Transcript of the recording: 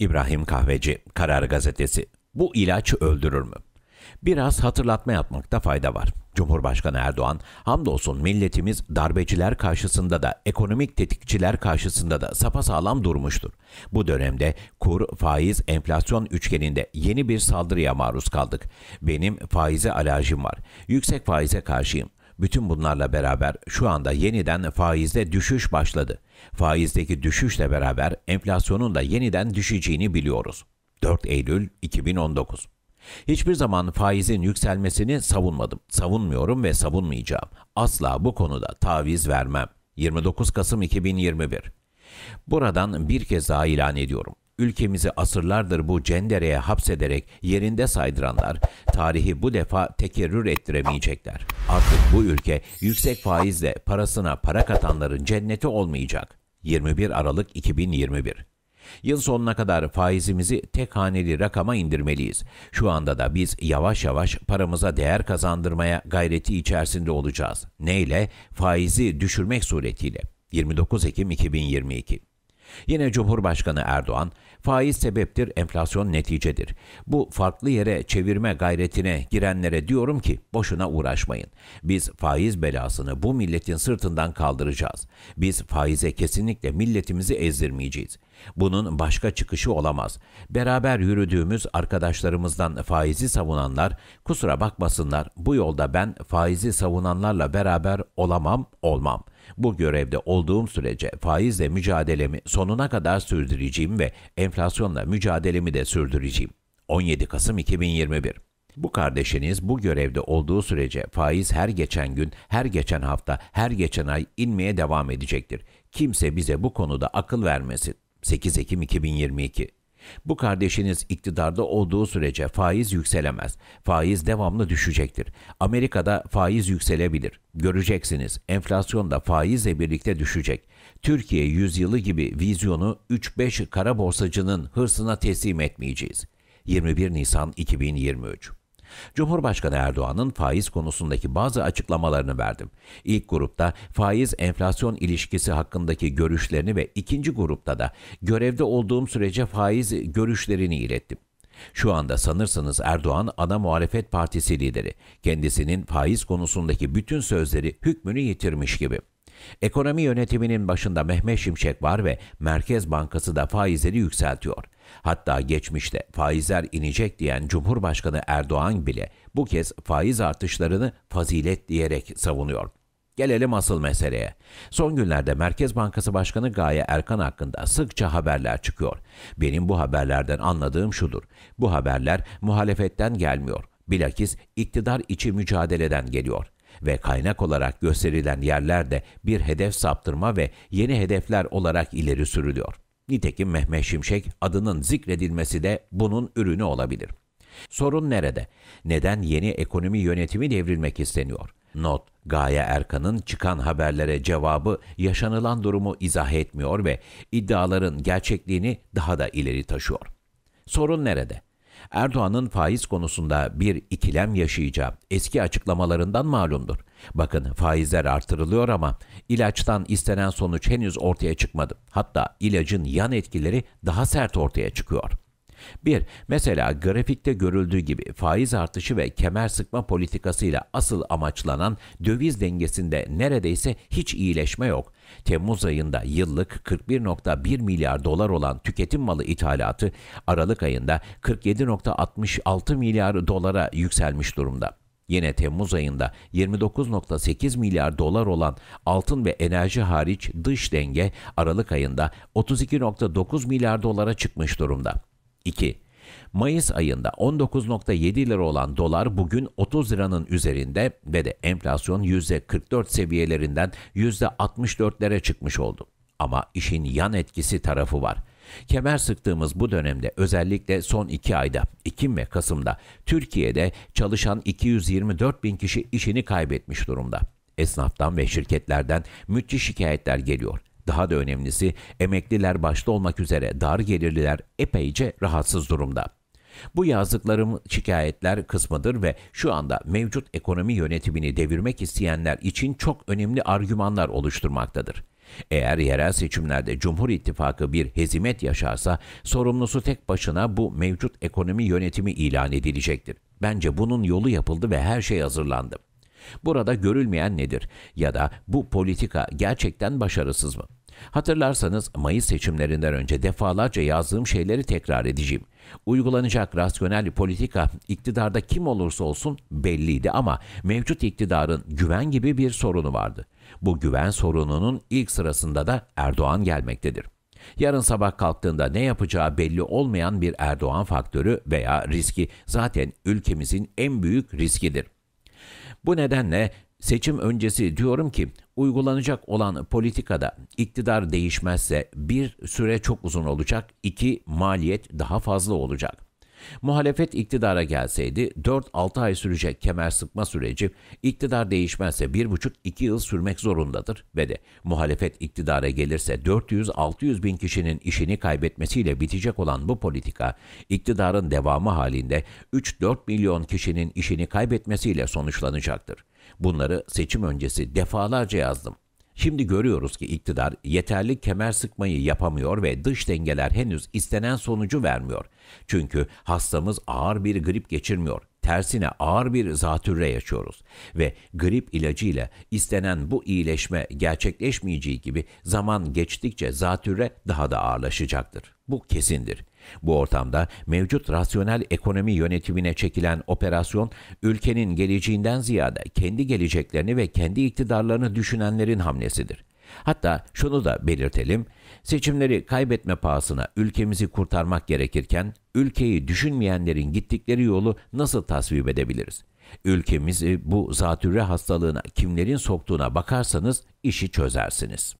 İbrahim Kahveci, Karar Gazetesi. Bu ilaç öldürür mü? Biraz hatırlatma yapmakta fayda var. Cumhurbaşkanı Erdoğan, hamdolsun milletimiz darbeciler karşısında da, ekonomik tetikçiler karşısında da sapasağlam durmuştur. Bu dönemde kur, faiz, enflasyon üçgeninde yeni bir saldırıya maruz kaldık. Benim faize alerjim var. Yüksek faize karşıyım. Bütün bunlarla beraber şu anda yeniden faizde düşüş başladı. Faizdeki düşüşle beraber enflasyonun da yeniden düşeceğini biliyoruz. 4 Eylül 2019 Hiçbir zaman faizin yükselmesini savunmadım. Savunmuyorum ve savunmayacağım. Asla bu konuda taviz vermem. 29 Kasım 2021 Buradan bir kez daha ilan ediyorum ülkemizi asırlardır bu cendereye hapsederek yerinde saydıranlar tarihi bu defa tekerrür ettiremeyecekler. Artık bu ülke yüksek faizle parasına para katanların cenneti olmayacak. 21 Aralık 2021 Yıl sonuna kadar faizimizi tek haneli rakama indirmeliyiz. Şu anda da biz yavaş yavaş paramıza değer kazandırmaya gayreti içerisinde olacağız. Neyle? Faizi düşürmek suretiyle. 29 Ekim 2022 Yine Cumhurbaşkanı Erdoğan, faiz sebeptir, enflasyon neticedir. Bu farklı yere çevirme gayretine girenlere diyorum ki boşuna uğraşmayın. Biz faiz belasını bu milletin sırtından kaldıracağız. Biz faize kesinlikle milletimizi ezdirmeyeceğiz. Bunun başka çıkışı olamaz. Beraber yürüdüğümüz arkadaşlarımızdan faizi savunanlar kusura bakmasınlar. Bu yolda ben faizi savunanlarla beraber olamam, olmam.'' Bu görevde olduğum sürece faizle mücadelemi sonuna kadar sürdüreceğim ve enflasyonla mücadelemi de sürdüreceğim. 17 Kasım 2021 bu kardeşiniz bu görevde olduğu sürece faiz her geçen gün, her geçen hafta, her geçen ay inmeye devam edecektir. Kimse bize bu konuda akıl vermesin. 8 Ekim 2022 bu kardeşiniz iktidarda olduğu sürece faiz yükselemez. Faiz devamlı düşecektir. Amerika'da faiz yükselebilir. Göreceksiniz enflasyon da faizle birlikte düşecek. Türkiye yüzyılı gibi vizyonu 3-5 kara borsacının hırsına teslim etmeyeceğiz. 21 Nisan 2023 Cumhurbaşkanı Erdoğan'ın faiz konusundaki bazı açıklamalarını verdim. İlk grupta faiz enflasyon ilişkisi hakkındaki görüşlerini ve ikinci grupta da görevde olduğum sürece faiz görüşlerini ilettim. Şu anda sanırsanız Erdoğan ana muhalefet partisi lideri. Kendisinin faiz konusundaki bütün sözleri hükmünü yitirmiş gibi. Ekonomi yönetiminin başında Mehmet Şimşek var ve Merkez Bankası da faizleri yükseltiyor. Hatta geçmişte faizler inecek diyen Cumhurbaşkanı Erdoğan bile bu kez faiz artışlarını fazilet diyerek savunuyor. Gelelim asıl meseleye. Son günlerde Merkez Bankası Başkanı Gaye Erkan hakkında sıkça haberler çıkıyor. Benim bu haberlerden anladığım şudur. Bu haberler muhalefetten gelmiyor. Bilakis iktidar içi mücadeleden geliyor ve kaynak olarak gösterilen yerler de bir hedef saptırma ve yeni hedefler olarak ileri sürülüyor. Nitekim Mehmet Şimşek adının zikredilmesi de bunun ürünü olabilir. Sorun nerede? Neden yeni ekonomi yönetimi devrilmek isteniyor? Not, Gaye Erkan'ın çıkan haberlere cevabı yaşanılan durumu izah etmiyor ve iddiaların gerçekliğini daha da ileri taşıyor. Sorun nerede? Erdoğan'ın faiz konusunda bir ikilem yaşayacağı eski açıklamalarından malumdur. Bakın faizler artırılıyor ama ilaçtan istenen sonuç henüz ortaya çıkmadı. Hatta ilacın yan etkileri daha sert ortaya çıkıyor. 1. Mesela grafikte görüldüğü gibi faiz artışı ve kemer sıkma politikasıyla asıl amaçlanan döviz dengesinde neredeyse hiç iyileşme yok. Temmuz ayında yıllık 41.1 milyar dolar olan tüketim malı ithalatı Aralık ayında 47.66 milyar dolara yükselmiş durumda. Yine Temmuz ayında 29.8 milyar dolar olan altın ve enerji hariç dış denge Aralık ayında 32.9 milyar dolara çıkmış durumda. 2. Mayıs ayında 19.7 lira olan dolar bugün 30 liranın üzerinde ve de enflasyon %44 seviyelerinden %64'lere çıkmış oldu. Ama işin yan etkisi tarafı var. Kemer sıktığımız bu dönemde özellikle son 2 ayda Ekim ve Kasım'da Türkiye'de çalışan 224 bin kişi işini kaybetmiş durumda. Esnaftan ve şirketlerden müthiş şikayetler geliyor. Daha da önemlisi emekliler başta olmak üzere dar gelirliler epeyce rahatsız durumda. Bu yazdıklarım şikayetler kısmıdır ve şu anda mevcut ekonomi yönetimini devirmek isteyenler için çok önemli argümanlar oluşturmaktadır. Eğer yerel seçimlerde Cumhur İttifakı bir hezimet yaşarsa sorumlusu tek başına bu mevcut ekonomi yönetimi ilan edilecektir. Bence bunun yolu yapıldı ve her şey hazırlandı. Burada görülmeyen nedir ya da bu politika gerçekten başarısız mı? Hatırlarsanız Mayıs seçimlerinden önce defalarca yazdığım şeyleri tekrar edeceğim. Uygulanacak rasyonel politika iktidarda kim olursa olsun belliydi ama mevcut iktidarın güven gibi bir sorunu vardı. Bu güven sorununun ilk sırasında da Erdoğan gelmektedir. Yarın sabah kalktığında ne yapacağı belli olmayan bir Erdoğan faktörü veya riski zaten ülkemizin en büyük riskidir. Bu nedenle Seçim öncesi diyorum ki uygulanacak olan politikada iktidar değişmezse bir süre çok uzun olacak, iki maliyet daha fazla olacak. Muhalefet iktidara gelseydi 4-6 ay sürecek kemer sıkma süreci iktidar değişmezse 1,5-2 yıl sürmek zorundadır ve de muhalefet iktidara gelirse 400-600 bin kişinin işini kaybetmesiyle bitecek olan bu politika iktidarın devamı halinde 3-4 milyon kişinin işini kaybetmesiyle sonuçlanacaktır. Bunları seçim öncesi defalarca yazdım. Şimdi görüyoruz ki iktidar yeterli kemer sıkmayı yapamıyor ve dış dengeler henüz istenen sonucu vermiyor. Çünkü hastamız ağır bir grip geçirmiyor. Tersine ağır bir zatürre yaşıyoruz ve grip ilacıyla istenen bu iyileşme gerçekleşmeyeceği gibi zaman geçtikçe zatürre daha da ağırlaşacaktır. Bu kesindir. Bu ortamda mevcut rasyonel ekonomi yönetimine çekilen operasyon ülkenin geleceğinden ziyade kendi geleceklerini ve kendi iktidarlarını düşünenlerin hamlesidir. Hatta şunu da belirtelim. Seçimleri kaybetme pahasına ülkemizi kurtarmak gerekirken ülkeyi düşünmeyenlerin gittikleri yolu nasıl tasvip edebiliriz? Ülkemizi bu zatürre hastalığına kimlerin soktuğuna bakarsanız işi çözersiniz.